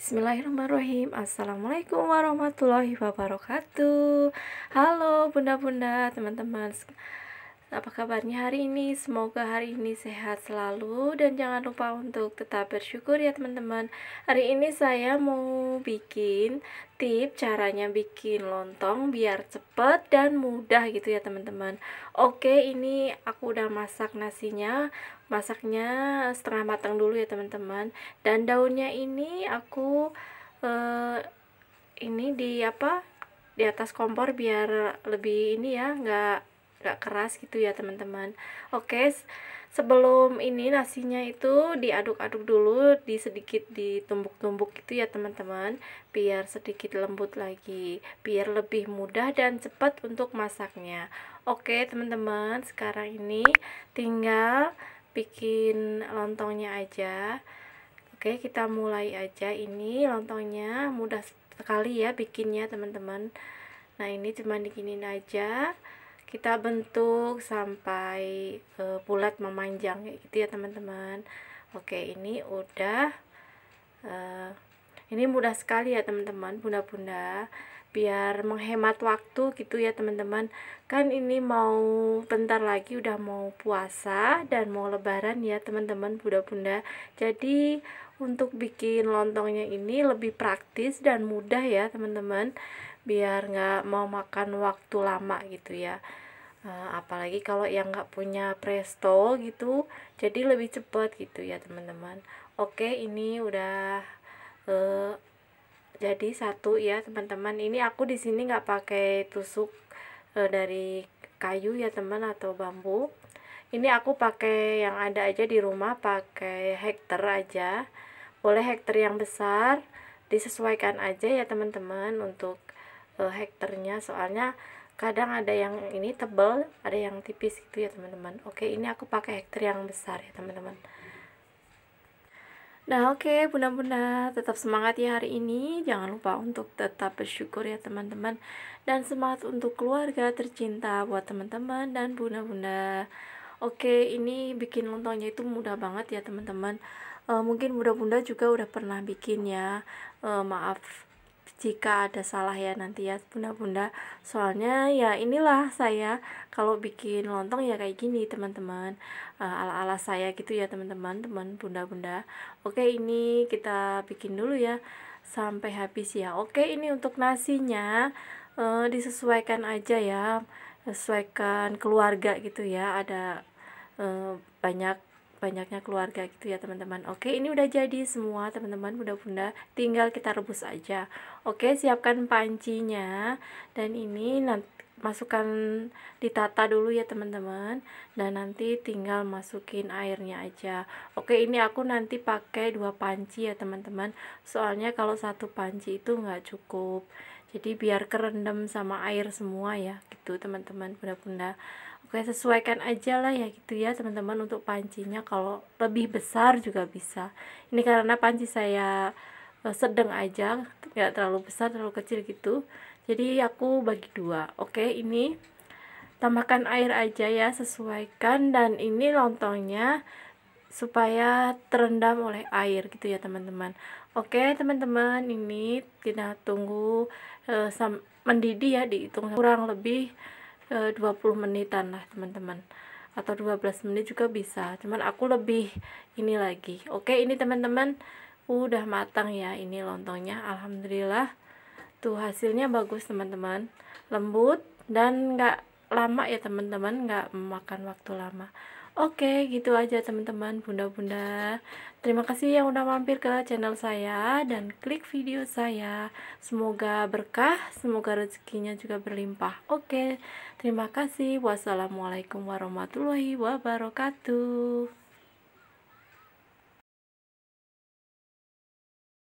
Bismillahirrahmanirrahim Assalamualaikum warahmatullahi wabarakatuh Halo bunda-bunda, teman-teman apa kabarnya hari ini? Semoga hari ini sehat selalu dan jangan lupa untuk tetap bersyukur ya teman-teman. Hari ini saya mau bikin tip caranya bikin lontong biar cepet dan mudah gitu ya teman-teman. Oke, ini aku udah masak nasinya. Masaknya setengah matang dulu ya teman-teman. Dan daunnya ini aku eh, ini di apa? di atas kompor biar lebih ini ya, nggak gak keras gitu ya teman-teman oke sebelum ini nasinya itu diaduk-aduk dulu di sedikit ditumbuk-tumbuk gitu ya teman-teman biar sedikit lembut lagi biar lebih mudah dan cepat untuk masaknya oke teman-teman sekarang ini tinggal bikin lontongnya aja oke kita mulai aja ini lontongnya mudah sekali ya bikinnya teman-teman nah ini cuma diginin aja kita bentuk sampai e, eh, bulat memanjang kayak gitu ya teman-teman oke ini udah e, ini mudah sekali ya teman-teman bunda-bunda biar menghemat waktu gitu ya teman-teman kan ini mau bentar lagi udah mau puasa dan mau lebaran ya teman-teman bunda-bunda jadi untuk bikin lontongnya ini lebih praktis dan mudah ya teman-teman biar nggak mau makan waktu lama gitu ya eh, apalagi kalau yang nggak punya presto gitu jadi lebih cepat gitu ya teman-teman oke ini udah uh, jadi satu ya teman-teman ini aku di sini nggak pakai tusuk uh, dari kayu ya teman atau bambu ini aku pakai yang ada aja di rumah pakai hektar aja boleh hektar yang besar disesuaikan aja ya teman-teman untuk uh, eh, hektarnya soalnya kadang ada yang ini tebal ada yang tipis gitu ya teman-teman oke ini aku pakai hektar yang besar ya teman-teman Nah oke bunda-bunda tetap semangat ya hari ini Jangan lupa untuk tetap bersyukur ya teman-teman Dan semangat untuk keluarga tercinta buat teman-teman dan bunda-bunda Oke ini bikin lontongnya itu mudah banget ya teman-teman uh, mungkin bunda-bunda juga udah pernah bikin ya uh, maaf jika ada salah ya nanti ya bunda-bunda soalnya ya inilah saya kalau bikin lontong ya kayak gini teman-teman uh, ala-ala saya gitu ya teman-teman teman bunda-bunda oke ini kita bikin dulu ya sampai habis ya oke ini untuk nasinya uh, disesuaikan aja ya sesuaikan keluarga gitu ya ada uh, banyak banyaknya keluarga gitu ya teman-teman oke ini udah jadi semua teman-teman bunda-bunda tinggal kita rebus aja oke siapkan pancinya dan ini nanti masukkan ditata dulu ya teman-teman dan nanti tinggal masukin airnya aja oke ini aku nanti pakai dua panci ya teman-teman soalnya kalau satu panci itu nggak cukup jadi biar kerendam sama air semua ya gitu teman-teman bunda-bunda oke sesuaikan aja lah ya gitu ya teman-teman untuk pancinya kalau lebih besar juga bisa ini karena panci saya eh, sedang aja nggak terlalu besar terlalu kecil gitu jadi aku bagi dua oke ini tambahkan air aja ya sesuaikan dan ini lontongnya supaya terendam oleh air gitu ya teman-teman Oke teman-teman ini kita tunggu uh, mendidih ya dihitung kurang lebih eh, uh, 20 menitan lah teman-teman atau 12 menit juga bisa cuman aku lebih ini lagi oke ini teman-teman udah matang ya ini lontongnya alhamdulillah tuh hasilnya bagus teman-teman lembut dan nggak lama ya teman-teman nggak memakan waktu lama Oke, gitu aja teman-teman, bunda-bunda. Terima kasih yang udah mampir ke channel saya dan klik video saya. Semoga berkah, semoga rezekinya juga berlimpah. Oke, terima kasih. Wassalamualaikum warahmatullahi wabarakatuh.